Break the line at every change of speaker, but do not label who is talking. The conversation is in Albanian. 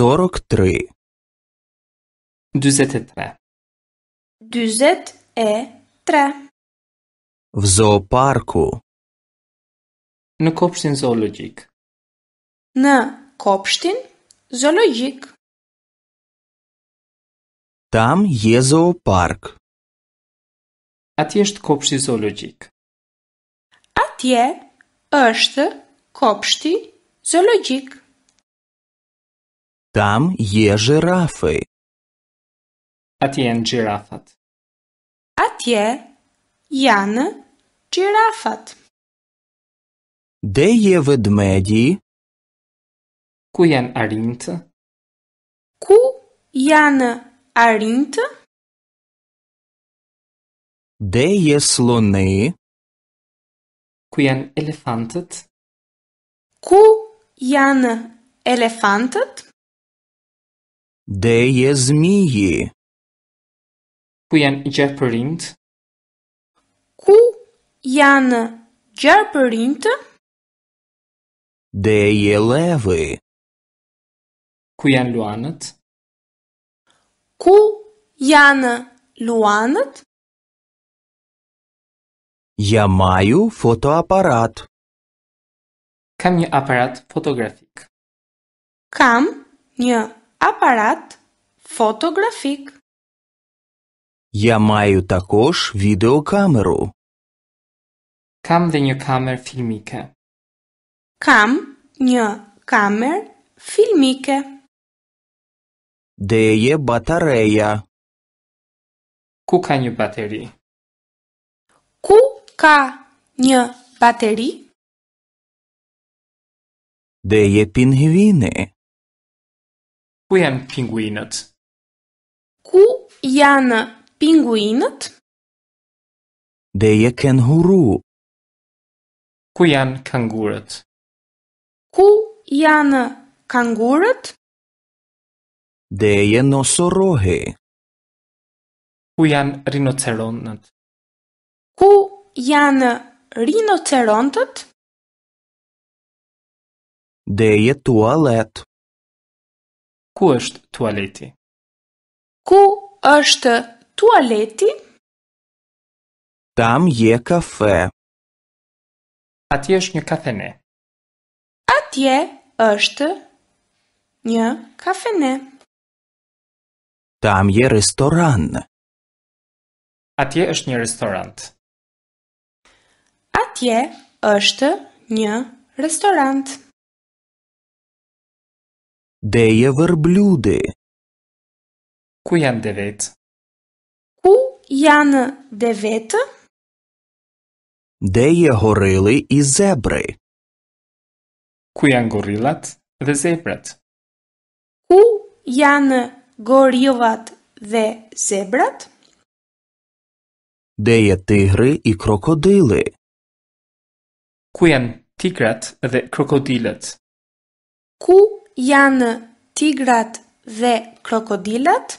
Сорок три. Дюзет е тре. Дюзет е тре. В зоопарку. Në kopshtin zoologjik. Në kopshtin zoologjik. Tam je zoopark. Ati është kopshti zoologjik. Atje është kopshti zoologjik. Tam je žirafe. Atjen žirafat. Atje janë girafat. De je vëdmedi? Kuj janë arintë? Ku janë arintë? De je sloni? Kuj janë elefantët? Ku janë elefantët? De je zmiji. Ku janë gjerë për Ku janë gjerë për De je levi. Ku janë luanët? Ku janë luanët? Ja maju fotoaparat. Kam një aparat fotografik. Kam një aparat aparat fotografik. Ja maju takosh videokameru. Kam dhe një kamer filmike. Kam një kamer filmike. Dhe je batareja. Ku ka një bateri? Ku ka një bateri? Dhe je pinhivine. Ku janë pinguinët? Ku janë pinguinët? De je ken huru. Ku janë kangurët? Ku janë kangurët? De je në Ku janë rinocerontët? Ku janë rinocerontët? De je tualetë ku është tualeti? Ku është tualeti? Tam je kafe. Ati është një kafene. Atje është një kafene. Tam je restoran. është një restorant. Atje është një restorant. Atje është një restorant. Deje vërbludi. Ku janë devet? Ku janë devet? Deje horili i zebri. Ku janë gorilat dhe zebrat? Ku janë gorillat dhe zebrat? Deje tigri i krokodili. Ku janë tigrat dhe krokodilet? Ku Janë tigrat dhe krokodilat